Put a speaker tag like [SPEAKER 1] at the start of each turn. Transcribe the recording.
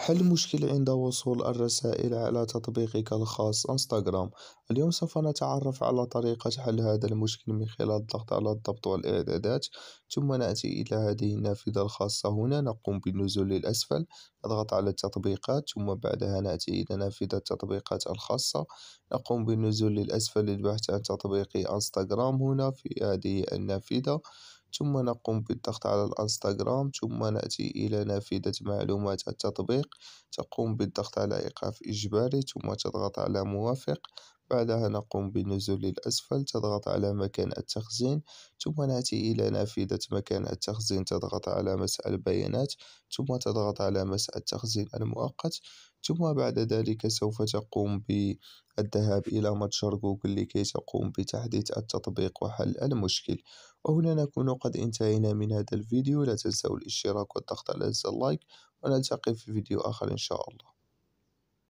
[SPEAKER 1] حل مشكل عند وصول الرسائل على تطبيقك الخاص انستغرام اليوم سوف نتعرف على طريقة حل هذا المشكل من خلال الضغط على الضبط والإعدادات ثم نأتي إلى هذه النافذة الخاصة هنا نقوم بالنزول للأسفل نضغط على التطبيقات ثم بعدها نأتي إلى نافذة التطبيقات الخاصة نقوم بالنزول للأسفل للبحث عن تطبيق انستغرام هنا في هذه النافذة ثم نقوم بالضغط على الانستغرام ثم نأتي إلى نافذة معلومات التطبيق تقوم بالضغط على إيقاف إجباري ثم تضغط على موافق بعدها نقوم بالنزول للأسفل تضغط على مكان التخزين ثم نأتي إلى نافذة مكان التخزين تضغط على مسح البيانات ثم تضغط على مسح التخزين المؤقت ثم بعد ذلك سوف تقوم بالذهاب إلى متجر جوجل لكي تقوم بتحديث التطبيق وحل المشكل وهنا نكون قد انتهينا من هذا الفيديو لا تنسوا الاشتراك والضغط على زر اللايك ونلتقي في فيديو آخر إن شاء الله